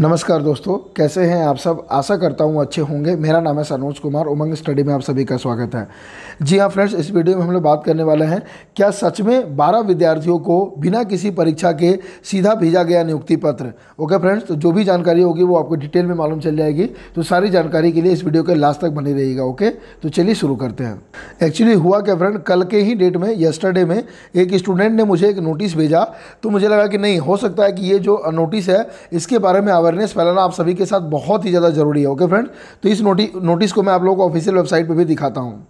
नमस्कार दोस्तों कैसे हैं आप सब आशा करता हूं अच्छे होंगे मेरा नाम है सनोज कुमार उमंग स्टडी में आप सभी का स्वागत है जी हां फ्रेंड्स इस वीडियो में हम लोग बात करने वाले हैं क्या सच में 12 विद्यार्थियों को बिना किसी परीक्षा के सीधा भेजा गया नियुक्ति पत्र ओके फ्रेंड्स तो जो भी जानकारी होगी वो आपको डिटेल में मालूम चल जाएगी तो सारी जानकारी के लिए इस वीडियो के लास्ट तक बनी रहेगा ओके तो चलिए शुरू करते हैं एक्चुअली हुआ क्या फ्रेंड कल के ही डेट में यस्टरडे में एक स्टूडेंट ने मुझे एक नोटिस भेजा तो मुझे लगा कि नहीं हो सकता है कि ये जो नोटिस है इसके बारे में अवेयरनेस फैलाना आप सभी के साथ बहुत ही ज़्यादा ज़रूरी है ओके फ्रेंड तो इस नोटिस को मैं आप लोगों को ऑफिशियल वेबसाइट पर भी दिखाता हूँ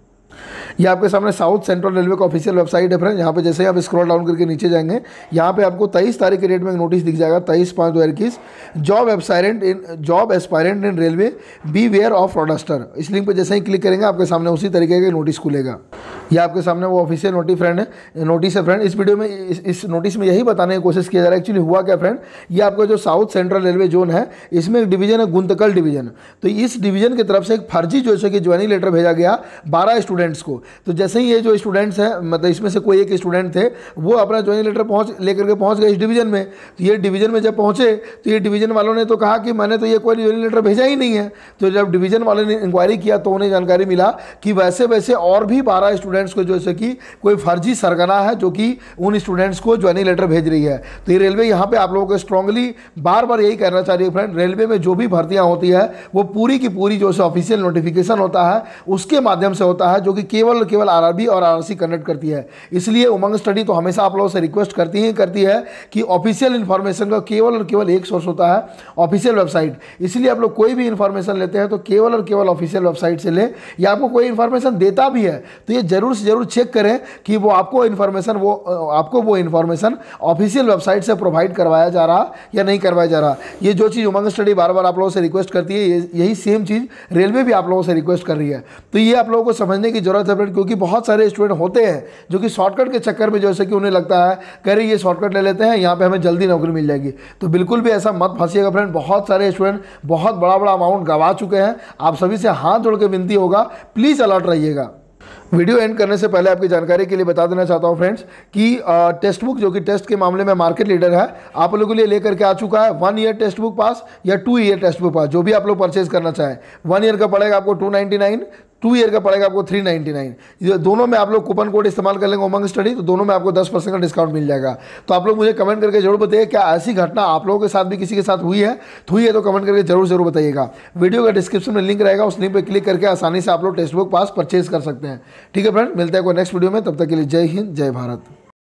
ये आपके सामने साउथ सेंट्रल रेलवे का ऑफिशियल वेबसाइट है फ्रेंड यहाँ पे जैसे आप स्क्रॉल डाउन करके नीचे जाएंगे यहाँ पे आपको 23 तारीख के डेट में एक नोटिस दिख जाएगा 23 पाँच दो हज़ार इक्कीस job aspirant in job aspirant in railway beware of roadster इस लिंक पे जैसे ही क्लिक करेंगे आपके सामने उसी तरीके का नोटिस खुलेगा यह आपके सामने वो ऑफिशियल नोटिस फ्रेंड है नोटिस है फ्रेंड इस वीडियो में इस, इस नोटिस में यही बताने की कोशिश किया जा रहा है एक्चुअली हुआ क्या फ्रेंड ये आपका जो साउथ सेंट्रल रेलवे जोन है इसमें एक डिवीजन है गुंतकल डिवीजन तो इस डिवीजन की तरफ से एक फर्जी जो है कि ज्वाइनिंग लेटर भेजा गया बारह स्टूडेंट स्टूडेंट्स को तो जैसे ही ये जो स्टूडेंट्स हैं मतलब इसमें से कोई एक स्टूडेंट थे वो अपना ज्वाइनिंग लेटर पहुँच लेकर के पहुँच गए इस डिवीज़न में तो ये डिवीज़न में जब पहुँचे तो ये डिवीज़न वालों ने तो कहा कि मैंने तो ये कोई ज्वाइनिंग लेटर भेजा ही नहीं है तो जब डिवीज़न वाले ने इंक्वायरी किया तो उन्हें जानकारी मिला कि वैसे वैसे और भी बारह स्टूडेंट्स को जैसे कि कोई फर्जी सरगना है जो कि उन स्टूडेंट्स को ज्वाइनिंग लेटर भेज रही है तो ये रेलवे यहाँ पर आप लोगों को स्ट्रांगली बार बार यही कहना चाह रही है फ्रेंड रेलवे में जो भी भर्तियाँ होती है वो पूरी की पूरी जो है ऑफिशियल नोटिफिकेशन होता है उसके माध्यम से होता है जो कि केवल और केवल आरआरबी और आरआरसी कंडक्ट करती है इसलिए उमंग स्टडी तो हमेशा आप लोगों से रिक्वेस्ट करती ही करती है कि ऑफिशियल इन्फॉर्मेशन का केवल और केवल एक सोर्स होता है ऑफिशियल वेबसाइट इसलिए आप लोग कोई भी इन्फॉर्मेशन लेते हैं तो केवल और केवल ऑफिशियल वेबसाइट से लें या आपको कोई इन्फॉर्मेशन देता भी है तो ये ज़रूर से ज़रूर चेक करें कि वो आपको इन्फॉर्मेशन वो आपको वो इन्फॉर्मेशन ऑफिशियल वेबसाइट से प्रोवाइड करवाया जा रहा या नहीं करवाया जा रहा ये जो चीज़ उमंग स्टडी बार बार आप लोगों से रिक्वेस्ट करती है यही सेम चीज़ रेलवे भी आप लोगों से रिक्वेस्ट कर रही है तो ये आप लोगों को समझने की ज़रूरत है फ्रेंड क्योंकि बहुत सारे स्टूडेंट होते हैं जो कि शॉर्टकट के चक्कर में जैसे कि उन्हें लगता है कह रही ये शॉर्टकट ले लेते हैं यहाँ पर हमें जल्दी नौकरी मिल जाएगी तो बिल्कुल भी ऐसा मत फंसीएगा फ्रेंड बहुत सारे स्टूडेंट बहुत बड़ा बड़ा अमाउंट गंवा चुके हैं आप सभी से हाथ जोड़ के विनती होगा प्लीज़ अलर्ट रहिएगा वीडियो एंड करने से पहले आपकी जानकारी के लिए बता देना चाहता हूं फ्रेंड्स कि टेस्ट बुक जो कि टेस्ट के मामले में मार्केट लीडर है आप लोगों के लिए लेकर के आ चुका है one year test book pass या two year test book pass जो भी आप लोग परचेज करना चाहें वन ईयर का पड़ेगा आपको two ninety nine two year का पड़ेगा आपको थ्री नाइन्टी नाइन दोनों में आप लोग कूपन कोड इस्तेमाल कर लेंगे उमंग स्टडी तो दोनों में आपको दस परसेंट का डिस्काउंट मिल जाएगा तो आप लोग मुझे कमेंट करके जरूर बताइए क्या ऐसी घटना आप लोगों के साथ भी किसी के साथ हुई है हुई है तो कमेंट करके जरूर जरूर बताइएगा वीडियो का डिस्क्रिप्शन में लिंक रहेगा उस लिंक पर क्लिक करके आसानी से आप लोग टेक्स्ट बुक पास परचेज कर सकते हैं ठीक है फ्रेंड मिलते हैं को नेक्स्ट वीडियो में तब तक के लिए जय हिंद जय भारत